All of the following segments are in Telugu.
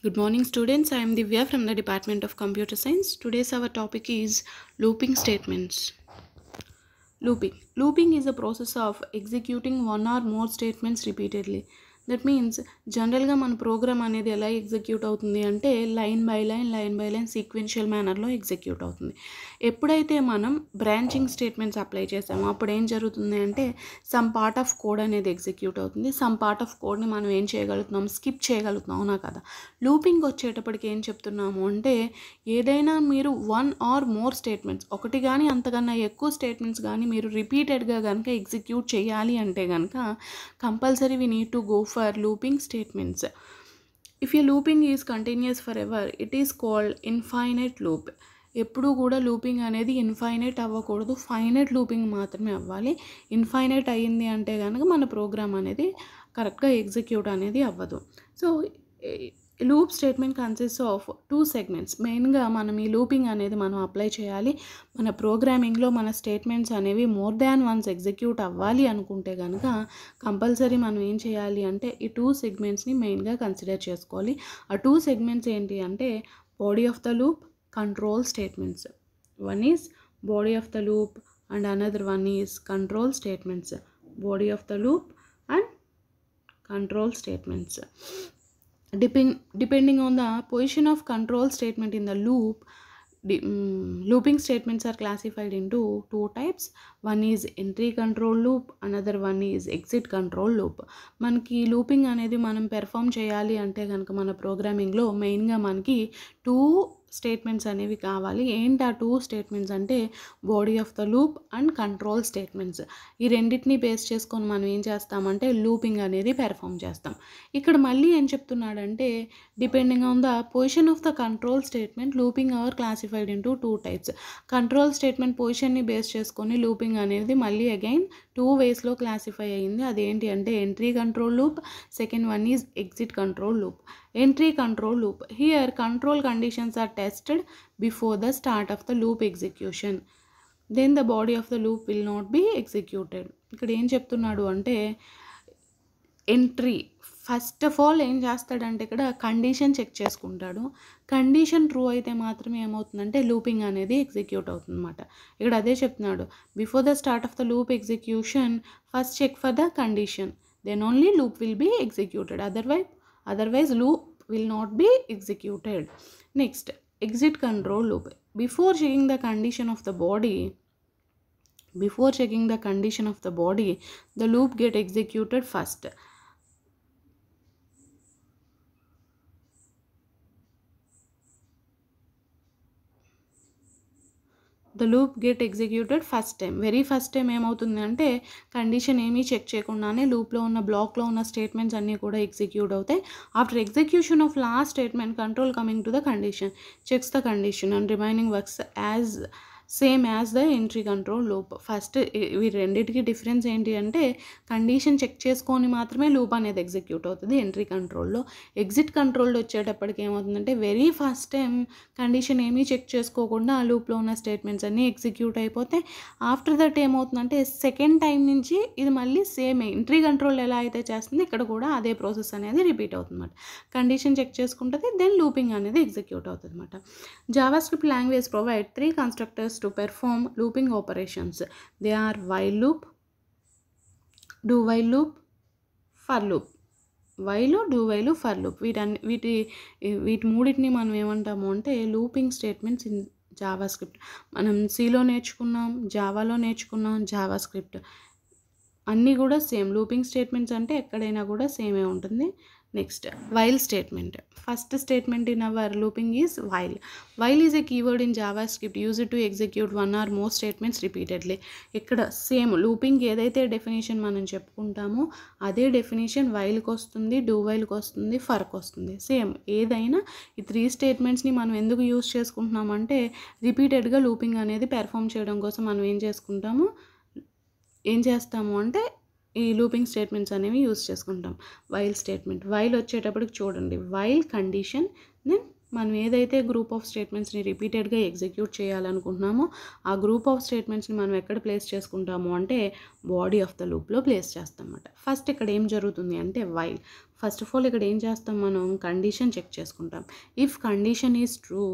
Good morning students, I am Divya from the Department of Computer Science. Today's our topic is looping statements. Looping. Looping is a process of executing one or more statements repeatedly. That means జనరల్గా మన ప్రోగ్రామ్ అనేది ఎలా ఎగ్జిక్యూట్ అవుతుంది అంటే line by line line by line sequential మేనర్లో ఎగ్జిక్యూట్ అవుతుంది ఎప్పుడైతే మనం బ్రాంచింగ్ స్టేట్మెంట్స్ అప్లై చేస్తామో అప్పుడు ఏం జరుగుతుంది అంటే సమ్ పార్ట్ ఆఫ్ కోడ్ అనేది ఎగ్జిక్యూట్ అవుతుంది సమ్ పార్ట్ ఆఫ్ కోడ్ని మనం ఏం చేయగలుగుతున్నాం స్కిప్ చేయగలుగుతున్నాం అవునా కదా లూపింగ్ వచ్చేటప్పటికి ఏం చెప్తున్నాము అంటే ఏదైనా మీరు వన్ ఆర్ మోర్ స్టేట్మెంట్స్ ఒకటి కానీ అంతకన్నా ఎక్కువ స్టేట్మెంట్స్ కానీ మీరు రిపీటెడ్గా కనుక ఎగ్జిక్యూట్ చేయాలి అంటే కనుక compulsory we need to go for for looping statements. If looping looping is continuous forever, it is called infinite loop. ఎప్పుడూ కూడా లూపింగ్ అనేది ఇన్ఫైనైట్ అవ్వకూడదు ఫైనైట్ లూపింగ్ మాత్రమే అవ్వాలి ఇన్ఫైనైట్ అయ్యింది అంటే కనుక మన ప్రోగ్రామ్ అనేది కరెక్ట్గా ఎగ్జిక్యూట్ అనేది అవ్వదు so loop statement consist of two segments మెయిన్గా మనం ఈ లూపింగ్ అనేది మనం అప్లై చేయాలి మన ప్రోగ్రామింగ్లో మన స్టేట్మెంట్స్ అనేవి మోర్ దాన్ వన్స్ ఎగ్జిక్యూట్ అవ్వాలి అనుకుంటే కనుక కంపల్సరీ మనం ఏం చేయాలి అంటే ఈ టూ సెగ్మెంట్స్ని మెయిన్గా కన్సిడర్ చేసుకోవాలి ఆ టూ సెగ్మెంట్స్ ఏంటి అంటే body of the loop control statements one is body of the loop and another one is control statements body of the loop and control statements depend, depending on the position of control statement in the loop, the, um, looping statements are classified into two types one is entry control loop another one is exit control loop మనకి లూపింగ్ అనేది మనం పెర్ఫామ్ చేయాలి అంటే కనుక మన ప్రోగ్రామింగ్లో మెయిన్గా మనకి టూ స్టేట్మెంట్స్ అనేవి కావాలి ఏంటి ఆ టూ స్టేట్మెంట్స్ అంటే body of the loop and control statements ఈ రెండింటిని బేస్ చేసుకొని మనం ఏం చేస్తామంటే లూపింగ్ అనేది పెర్ఫామ్ చేస్తాం ఇక్కడ మళ్ళీ ఏం చెప్తున్నాడంటే depending on the position of the control statement looping are classified into two types control statement పొజిషన్ని బేస్ చేసుకొని లూపింగ్ అనేది మళ్ళీ అగైన్ టూ వేస్లో క్లాసిఫై అయ్యింది అదేంటి అంటే entry control loop second one is exit control loop entry control loop here control conditions are tested before the start of the loop execution then the body of the loop will not be executed ఇక్కడ ఏం చెప్తున్నాడు అంటే ఎంట్రీ ఫస్ట్ ఆఫ్ ఆల్ ఏం చేస్తాడంటే ఇక్కడ కండిషన్ చెక్ చేసుకుంటాడు కండిషన్ ట్రూ అయితే మాత్రమే ఏమవుతుందంటే లూపింగ్ అనేది ఎగ్జిక్యూట్ అవుతుందన్నమాట ఇక్కడ అదే చెప్తున్నాడు before the start of the loop execution first check for the condition then only loop will be executed otherwise otherwise loop will not be executed next exit control loop before checking the condition of the body before checking the condition of the body the loop get executed first the loop get executed first time very first time ఏమవుతుంది అంటే కండిషన్ ఏమీ చెక్ చేయకుండానే లూప్లో ఉన్న బ్లాక్లో ఉన్న స్టేట్మెంట్స్ అన్నీ కూడా ఎగ్జిక్యూట్ అవుతాయి after execution of last statement control coming to the condition checks the condition and remaining works as same as the entry control loop first ఇవి రెండింటికి డిఫరెన్స్ ఏంటి అంటే కండిషన్ చెక్ చేసుకొని మాత్రమే లూప్ అనేది ఎగ్జిక్యూట్ అవుతుంది ఎంట్రీ కంట్రోల్లో ఎగ్జిట్ కంట్రోల్డ్ వచ్చేటప్పటికి ఏమవుతుందంటే వెరీ ఫస్ట్ టైం కండిషన్ ఏమీ చెక్ చేసుకోకుండా ఆ లూప్లో ఉన్న స్టేట్మెంట్స్ అన్నీ ఎగ్జిక్యూట్ అయిపోతే ఆఫ్టర్ దట్ ఏమవుతుందంటే సెకండ్ టైం నుంచి ఇది మళ్ళీ సేమ్ ఎంట్రీ కంట్రోల్ ఎలా అయితే చేస్తుంది ఇక్కడ కూడా అదే ప్రాసెస్ అనేది రిపీట్ అవుతుందన్నమాట కండిషన్ చెక్ చేసుకుంటుంది దెన్ లూపింగ్ అనేది ఎగ్జిక్యూట్ అవుతుంది అనమాట JavaScript language provide three constructors to to looping operations operations. They are while loop, do while loop, for loop. While do while for loop వీటన్ని వీటి వీటి మూడింటిని మనం ఏమంటాము అంటే looping statements in JavaScript మనం సీలో నేర్చుకున్నాం జావాలో నేర్చుకున్నాం జావా స్క్రిప్ట్ అన్నీ కూడా సేమ్ లూపింగ్ స్టేట్మెంట్స్ అంటే ఎక్కడైనా కూడా సేమే ఉంటుంది next while statement first statement in our looping is while while is a keyword in JavaScript use to execute one or more statements repeatedly ఇక్కడ సేమ్ లూపింగ్ ఏదైతే డెఫినేషన్ మనం చెప్పుకుంటామో అదే డెఫినేషన్ వైల్కి వస్తుంది డూ వైల్కి వస్తుంది ఫర్క్ వస్తుంది సేమ్ ఏదైనా ఈ త్రీ స్టేట్మెంట్స్ని మనం ఎందుకు యూజ్ చేసుకుంటున్నామంటే రిపీటెడ్గా లూపింగ్ అనేది పెర్ఫామ్ చేయడం కోసం మనం ఏం చేసుకుంటాము ఏం చేస్తాము అంటే ఈ లూపింగ్ స్టేట్మెంట్స్ అనేవి యూస్ చేసుకుంటాం వైల్ స్టేట్మెంట్ వైల్ వచ్చేటప్పటికి చూడండి వైల్ కండిషన్ దెన్ మనం ఏదైతే గ్రూప్ ఆఫ్ స్టేట్మెంట్స్ని రిపీటెడ్గా ఎగ్జిక్యూట్ చేయాలనుకుంటున్నామో ఆ గ్రూప్ ఆఫ్ స్టేట్మెంట్స్ని మనం ఎక్కడ ప్లేస్ చేసుకుంటాము అంటే బాడీ ఆఫ్ ద లూప్లో ప్లేస్ చేస్తాం అన్నమాట ఫస్ట్ ఇక్కడ ఏం జరుగుతుంది అంటే వైల్ ఫస్ట్ ఆఫ్ ఆల్ ఇక్కడ ఏం చేస్తాం మనం కండిషన్ చెక్ చేసుకుంటాం if condition is true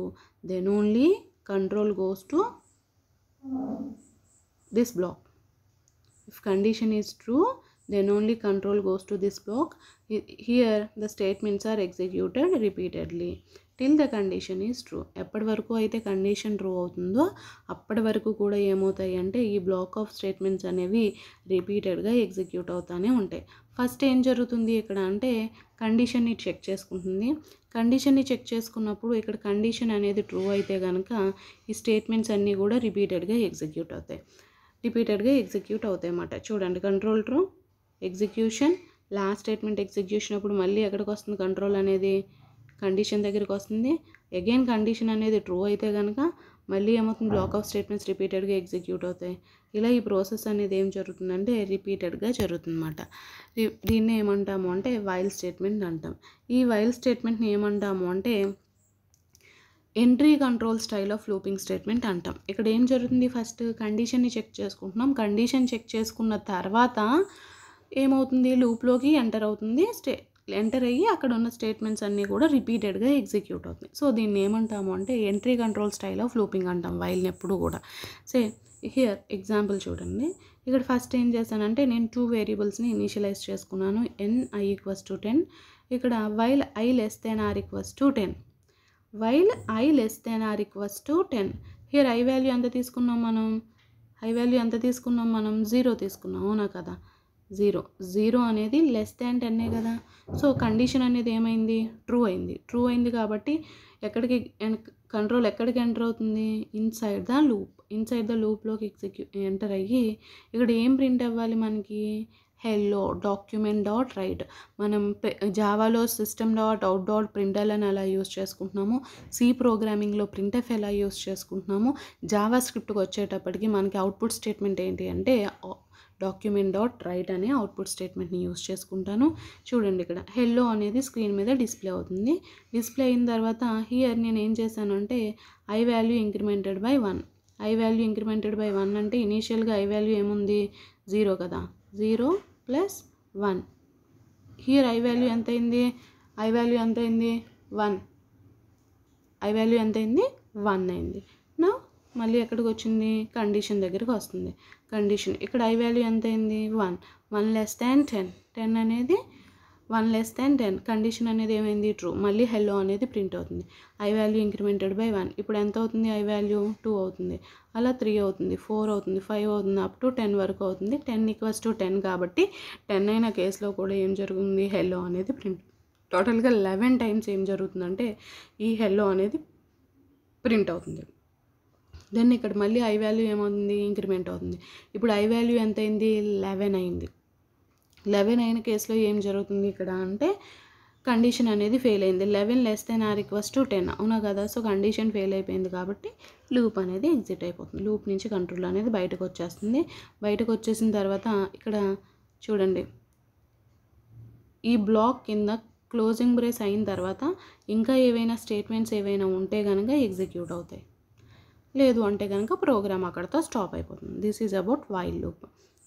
then only control goes to this block if condition is true then only control goes to this block here the statements are executed repeatedly till the condition is true ఎప్పటి వరకు అయితే కండిషన్ ట్రూ అవుతుందో అప్పటి వరకు కూడా ఏమవుతాయి అంటే ఈ బ్లాక్ ఆఫ్ స్టేట్మెంట్స్ అనేవి రిపీటెడ్గా ఎగ్జిక్యూట్ అవుతూనే ఉంటాయి ఫస్ట్ ఏం జరుగుతుంది ఇక్కడ అంటే కండిషన్ని చెక్ చేసుకుంటుంది కండిషన్ని చెక్ చేసుకున్నప్పుడు ఇక్కడ కండిషన్ అనేది ట్రూ అయితే కనుక ఈ స్టేట్మెంట్స్ అన్నీ కూడా రిపీటెడ్గా ఎగ్జిక్యూట్ అవుతాయి రిపీటెడ్గా ఎగ్జిక్యూట్ అవుతాయి అన్నమాట చూడండి control true execution last statement execution అప్పుడు మళ్ళీ ఎక్కడికి వస్తుంది కంట్రోల్ అనేది కండిషన్ దగ్గరికి వస్తుంది అగైన్ కండిషన్ అనేది ట్రూ అయితే కనుక మళ్ళీ ఏమవుతుంది బ్లాక్ ఆఫ్ స్టేట్మెంట్స్ రిపీటెడ్గా ఎగ్జిక్యూట్ అవుతాయి ఇలా ఈ ప్రాసెస్ అనేది ఏం జరుగుతుందంటే రిపీటెడ్గా జరుగుతుందన్నమాట దీన్ని ఏమంటాము అంటే వైల్డ్ స్టేట్మెంట్ అంటాం ఈ వైల్డ్ స్టేట్మెంట్ని ఏమంటాము అంటే entry control style of looping statement అంటాం ఇక్కడ ఏం జరుగుతుంది ఫస్ట్ కండిషన్ని చెక్ చేసుకుంటున్నాం కండిషన్ చెక్ చేసుకున్న తర్వాత ఏమవుతుంది లూప్లోకి ఎంటర్ అవుతుంది స్టే ఎంటర్ అయ్యి అక్కడ ఉన్న స్టేట్మెంట్స్ అన్నీ కూడా రిపీటెడ్గా ఎగ్జిక్యూట్ అవుతుంది సో దీన్ని ఏమంటాము అంటే entry control style of looping అంటాం వైల్ని ఎప్పుడు కూడా సే హియర్ ఎగ్జాంపుల్ చూడండి ఇక్కడ ఫస్ట్ ఏం చేశానంటే నేను టూ వేరియబుల్స్ని ఇనీషియలైజ్ చేసుకున్నాను N I equals to ten ఇక్కడ while I less than or equals to ten while I less than or equals to ten here I value ఎంత తీసుకున్నాం మనం ఐ వాల్యూ ఎంత తీసుకున్నాం మనం జీరో తీసుకున్నాం అవునా కదా జీరో జీరో అనేది లెస్ దాన్ టెన్నే కదా సో కండిషన్ అనేది ఏమైంది ట్రూ అయింది ట్రూ అయింది కాబట్టి ఎక్కడికి కంట్రోల్ ఎక్కడికి ఎంటర్ అవుతుంది inside the loop inside the లూప్లోకి ఎగ్జిక్యూ ఎంటర్ అయ్యి ఇక్కడ ఏం ప్రింట్ అవ్వాలి మనకి హెల్లో డాక్యుమెంట్ డాట్ రైట్ మనం జావాలో system dot out dot printer అని ఎలా యూస్ చేసుకుంటున్నాము సి ప్రోగ్రామింగ్లో ప్రింటెఫ్ ఎలా యూస్ చేసుకుంటున్నాము జావా స్క్రిప్ట్కి వచ్చేటప్పటికి మనకి అవుట్పుట్ స్టేట్మెంట్ ఏంటి అంటే డాక్యుమెంట్ డాట్ రైట్ అనే అవుట్పుట్ స్టేట్మెంట్ని యూస్ చేసుకుంటాను చూడండి ఇక్కడ హెల్లో అనేది స్క్రీన్ మీద డిస్ప్లే అవుతుంది డిస్ప్లే అయిన తర్వాత హియర్ నేను ఏం చేశానంటే I value incremented by one I value incremented by one అంటే ఇనీషియల్గా ఐ వాల్యూ ఏముంది జీరో కదా zero plus one here I value ఎంత అయింది ఐ వాల్యూ ఎంత అయింది వన్ ఐ వాల్యూ ఎంత అయింది వన్ అయింది నా మళ్ళీ ఎక్కడికి వచ్చింది కండిషన్ దగ్గరికి వస్తుంది కండిషన్ ఇక్కడ ఐ వాల్యూ ఎంత అయింది one one less than ten ten అనేది one less than ten condition అనేది ఏమైంది ట్రూ మళ్ళీ హెల్లో అనేది ప్రింట్ అవుతుంది I value incremented by one ఇప్పుడు ఎంత అవుతుంది ఐ వాల్యూ టూ అవుతుంది అలా త్రీ అవుతుంది ఫోర్ అవుతుంది ఫైవ్ అవుతుంది అప్ టు టెన్ వరకు అవుతుంది టెన్ ఈక్వల్స్ టు టెన్ కాబట్టి టెన్ అయిన కేసులో కూడా ఏం జరుగుతుంది హెల్లో అనేది ప్రింట్ టోటల్గా లెవెన్ టైమ్స్ ఏం జరుగుతుందంటే ఈ హెల్లో అనేది ప్రింట్ అవుతుంది దెన్ ఇక్కడ మళ్ళీ ఐ వాల్యూ ఏమవుతుంది ఇంక్రిమెంట్ అవుతుంది ఇప్పుడు ఐ వాల్యూ ఎంత అయింది లెవెన్ అయింది లెవెన్ అయిన కేసులో ఏం జరుగుతుంది ఇక్కడ అంటే కండిషన్ అనేది ఫెయిల్ అయింది లెవెన్ లెస్ దెన్ ఆ రిక్వెస్ట్ టెన్ అవునా కదా సో కండిషన్ ఫెయిల్ అయిపోయింది కాబట్టి లూప్ అనేది ఎగ్జిట్ అయిపోతుంది లూప్ నుంచి కంట్రోల్ అనేది బయటకు వచ్చేస్తుంది బయటకు వచ్చేసిన తర్వాత ఇక్కడ చూడండి ఈ బ్లాక్ కింద క్లోజింగ్ బ్రేస్ అయిన తర్వాత ఇంకా ఏవైనా స్టేట్మెంట్స్ ఏవైనా ఉంటే కనుక ఎగ్జిక్యూట్ అవుతాయి లేదు అంటే కనుక ప్రోగ్రామ్ అక్కడతో స్టాప్ అయిపోతుంది this is about while loop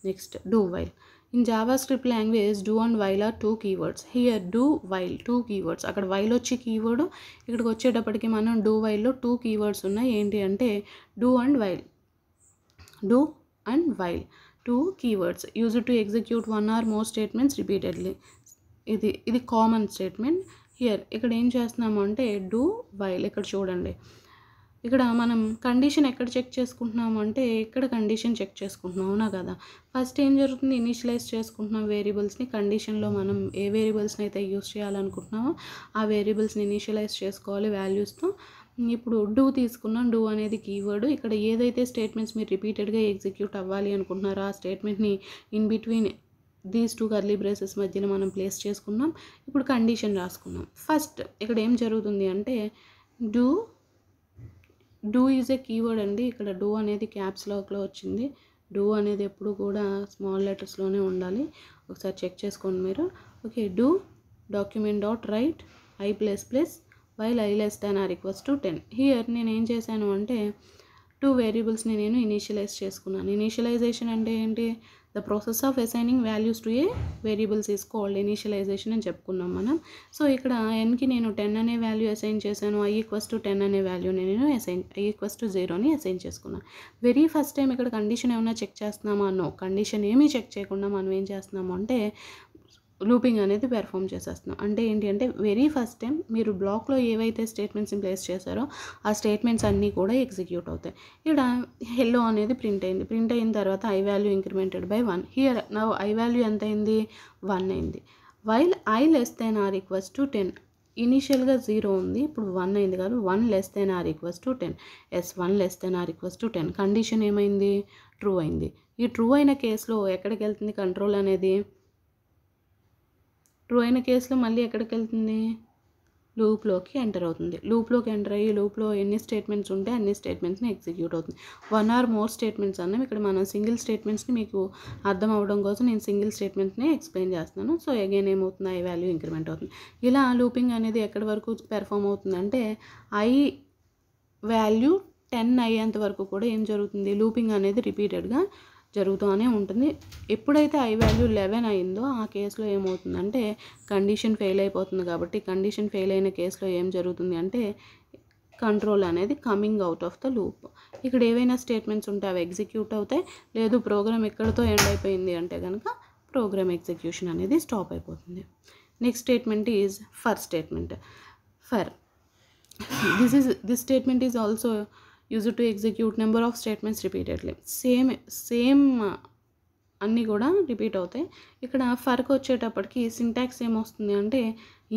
next do while in JavaScript language do and while are two keywords here do while two keywords అక్కడ వైల్ వచ్చి కీవర్డ్ ఇక్కడికి వచ్చేటప్పటికి మనం డూ వైల్లో టూ కీవర్డ్స్ ఉన్నాయి ఏంటి అంటే do and while do and while two keywords use to execute one or more statements repeatedly ఇది ఇది కామన్ స్టేట్మెంట్ హియర్ ఇక్కడ ఏం చేస్తున్నాము అంటే డూ వైల్ ఇక్కడ చూడండి ఇక్కడ మనం కండిషన్ ఎక్కడ చెక్ చేసుకుంటున్నాము అంటే ఇక్కడ కండిషన్ చెక్ చేసుకుంటున్నాం అవునా కదా ఫస్ట్ ఏం జరుగుతుంది ఇనిషియలైజ్ చేసుకుంటున్నాం వేరియబుల్స్ని కండిషన్లో మనం ఏ వేరియబుల్స్ని అయితే యూస్ చేయాలనుకుంటున్నామో ఆ వేరియబుల్స్ని ఇనిషియలైజ్ చేసుకోవాలి వాల్యూస్తో ఇప్పుడు డూ తీసుకున్నాం డూ అనేది కీవర్డ్ ఇక్కడ ఏదైతే స్టేట్మెంట్స్ మీరు రిపీటెడ్గా ఎగ్జిక్యూట్ అవ్వాలి అనుకుంటున్నారో ఆ స్టేట్మెంట్ని in between these two curly braces మధ్యన మనం ప్లేస్ చేసుకున్నాం ఇప్పుడు కండిషన్ రాసుకున్నాం ఫస్ట్ ఇక్కడ ఏం జరుగుతుంది అంటే do do is a keyword అండి ఇక్కడ డూ అనేది క్యాప్స్ లాక్లో వచ్చింది డూ అనేది ఎప్పుడు కూడా స్మాల్ లెటర్స్లోనే ఉండాలి ఒకసారి చెక్ చేసుకోండి మీరు okay do document dot write I plus plus while I less than or equals to ten here నేను ఏం చేశాను అంటే టూ వేరియబుల్స్ని నేను ఇనీషియలైజ్ చేసుకున్నాను ఇనీషియలైజేషన్ అంటే ఏంటి the process of assigning values to a variables is called initialization అని చెప్పుకున్నాం మనం సో ఇక్కడ ఎన్కి నేను టెన్ అనే వాల్యూ అసైన్ చేశాను ఐ ఈక్వస్ టు టెన్ అనే వాల్యూ నేను అసైన్ ఐ ఈక్వస్ టు జీరోని అసైన్ చేసుకున్నాను వెరీ ఫస్ట్ టైం ఇక్కడ కండిషన్ ఏమైనా చెక్ చేస్తున్నామా అన్నో కండిషన్ ఏమీ చెక్ చేయకుండా మనం ఏం చేస్తున్నాము అంటే లూపింగ్ అనేది పెర్ఫామ్ చేసేస్తున్నాం అంటే ఏంటి అంటే వెరీ ఫస్ట్ టైం మీరు బ్లాక్లో ఏవైతే స్టేట్మెంట్స్ ప్లేస్ చేశారో ఆ స్టేట్మెంట్స్ అన్నీ కూడా ఎగ్జిక్యూట్ అవుతాయి ఇక్కడ హెల్లో అనేది ప్రింట్ అయింది ప్రింట్ అయిన తర్వాత I value incremented by one here నా ఐ వాల్యూ ఎంత అయింది వన్ అయింది while I less than or equals to ten ఇనీషియల్గా జీరో ఉంది ఇప్పుడు వన్ అయింది కాదు one less than or equals to ten yes one less than or equals to ten condition ఏమైంది ట్రూ అయింది ఈ ట్రూ అయిన కేసులో ఎక్కడికి వెళ్తుంది కంట్రోల్ అనేది ట్రూ అయిన కేసులో మళ్ళీ ఎక్కడికి వెళ్తుంది లూప్లోకి ఎంటర్ అవుతుంది లూప్లోకి ఎంటర్ అయ్యి లూప్లో ఎన్ని స్టేట్మెంట్స్ ఉంటే అన్ని స్టేట్మెంట్స్ని ఎగ్జిక్యూట్ అవుతుంది వన్ ఆర్ మోర్ స్టేట్మెంట్స్ అన్నాం ఇక్కడ మనం సింగిల్ స్టేట్మెంట్స్ని మీకు అర్థం అవ్వడం కోసం నేను సింగిల్ స్టేట్మెంట్స్ని ఎక్స్ప్లెయిన్ చేస్తున్నాను సో అగైన్ ఏమవుతుంది ఐ వాల్యూ ఇంక్రిమెంట్ అవుతుంది ఇలా లూపింగ్ అనేది ఎక్కడి వరకు పెర్ఫామ్ అవుతుందంటే ఐ వాల్యూ టెన్ అయ్యేంత వరకు కూడా ఏం జరుగుతుంది లూపింగ్ అనేది రిపీటెడ్గా జరుగుతూనే ఉంటుంది ఎప్పుడైతే ఐ వాల్యూ లెవెన్ అయిందో ఆ కేసులో ఏమవుతుందంటే కండిషన్ ఫెయిల్ అయిపోతుంది కాబట్టి కండిషన్ ఫెయిల్ అయిన కేసులో ఏం జరుగుతుంది అంటే కంట్రోల్ అనేది coming out of the loop ఇక్కడ ఏవైనా స్టేట్మెంట్స్ ఉంటే అవి ఎగ్జిక్యూట్ అవుతాయి లేదు ప్రోగ్రామ్ ఎక్కడితో ఎండ్ అయిపోయింది అంటే కనుక ప్రోగ్రామ్ ఎగ్జిక్యూషన్ అనేది స్టాప్ అయిపోతుంది next statement is for statement for this is this statement is also use to execute number of statements repeatedly same same అన్నీ కూడా రిపీట్ అవుతాయి ఇక్కడ ఫర్క్ వచ్చేటప్పటికి సింటాక్స్ ఏమొస్తుంది అంటే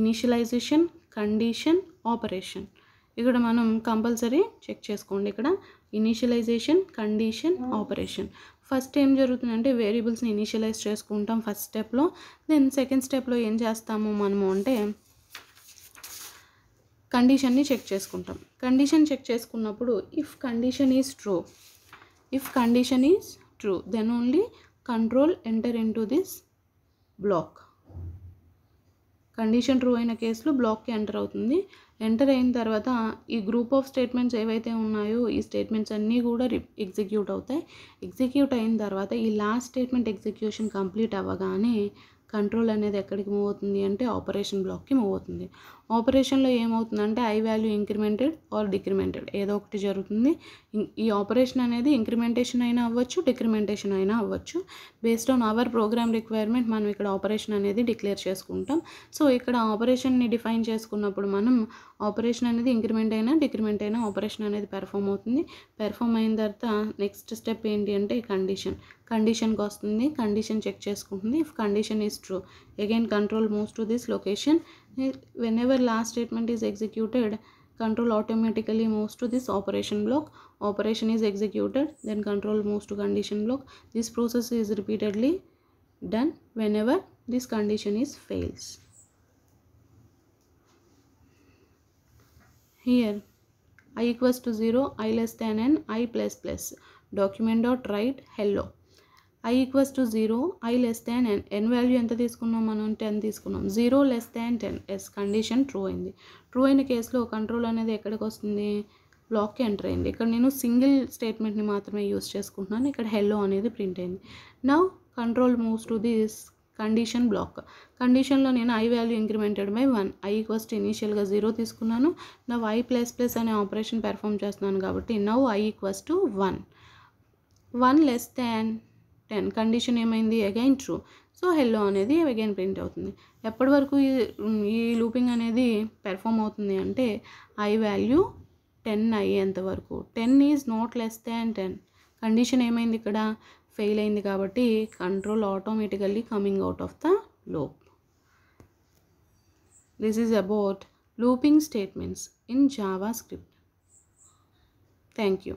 ఇనిషియలైజేషన్ కండిషన్ ఆపరేషన్ ఇక్కడ మనం కంపల్సరీ చెక్ చేసుకోండి ఇక్కడ ఇనిషియలైజేషన్ కండిషన్ ఆపరేషన్ ఫస్ట్ ఏం జరుగుతుందంటే వేరియబుల్స్ని ఇనిషియలైజ్ చేసుకుంటాం ఫస్ట్ స్టెప్లో దెన్ సెకండ్ స్టెప్లో ఏం చేస్తాము మనము అంటే కండిషన్ని చెక్ చేసుకుంటాం కండిషన్ చెక్ చేసుకున్నప్పుడు if condition is true if condition is true then only control enter in to this block condition true అయిన కేసులో బ్లాక్కి ఎంటర్ అవుతుంది ఎంటర్ అయిన తర్వాత ఈ గ్రూప్ ఆఫ్ స్టేట్మెంట్స్ ఏవైతే ఉన్నాయో ఈ స్టేట్మెంట్స్ అన్నీ కూడా ఎగ్జిక్యూట్ అవుతాయి ఎగ్జిక్యూట్ అయిన తర్వాత ఈ లాస్ట్ స్టేట్మెంట్ ఎగ్జిక్యూషన్ కంప్లీట్ అవ్వగానే కంట్రోల్ అనేది ఎక్కడికి మూవ్ అవుతుంది అంటే ఆపరేషన్ బ్లాక్కి మూవ్ అవుతుంది ఆపరేషన్లో ఏమవుతుందంటే i value incremented or decremented ఏదో ఒకటి జరుగుతుంది ఈ ఆపరేషన్ అనేది ఇంక్రిమెంటేషన్ అయినా అవ్వచ్చు డిక్రిమెంటేషన్ అయినా అవ్వచ్చు based on our program requirement మనం ఇక్కడ ఆపరేషన్ అనేది డిక్లేర్ చేసుకుంటాం సో ఇక్కడ ఆపరేషన్ని డిఫైన్ చేసుకున్నప్పుడు మనం ఆపరేషన్ అనేది ఇంక్రిమెంట్ అయినా డిక్రిమెంట్ అయినా ఆపరేషన్ అనేది పెర్ఫామ్ అవుతుంది పెర్ఫామ్ అయిన తర్వాత నెక్స్ట్ స్టెప్ ఏంటి అంటే కండిషన్ కండిషన్కి వస్తుంది కండిషన్ చెక్ చేసుకుంటుంది if condition is true again control moves to this location whenever last statement is executed control automatically moves to this operation block operation is executed then control moves to condition block this process is repeatedly done whenever this condition is fails here i equals to 0 i less than n i plus plus document dot write hello i equals to zero i less than n n value ఎంత తీసుకున్నాం మనం టెన్ తీసుకున్నాం zero less than ten yes condition true అయింది ట్రూ అయిన కేసులో కంట్రోల్ అనేది ఎక్కడికి వస్తుంది బ్లాక్కి ఎంటర్ అయింది ఇక్కడ నేను సింగిల్ స్టేట్మెంట్ని మాత్రమే యూస్ చేసుకుంటున్నాను ఇక్కడ హెల్లో అనేది ప్రింట్ అయింది నా control moves to this condition block కండిషన్లో నేను i value incremented by one i ఈక్వస్ట్ ఇనీషియల్గా జీరో తీసుకున్నాను నా ఐ ప్లస్ ప్లస్ అనే ఆపరేషన్ పెర్ఫామ్ చేస్తున్నాను కాబట్టి now i equals to one one less than ten condition ఏమైంది అగైన్ ట్రూ సో హెల్లో అనేది అగైన్ ప్రింట్ అవుతుంది ఎప్పటి వరకు ఈ ఈ లూపింగ్ అనేది పెర్ఫామ్ అవుతుంది అంటే ఐ వాల్యూ టెన్ అయ్యేంత వరకు ten is not less than ten condition ఏమైంది ఇక్కడ ఫెయిల్ అయింది కాబట్టి control automatically coming out of the loop this is about looping statements in JavaScript thank you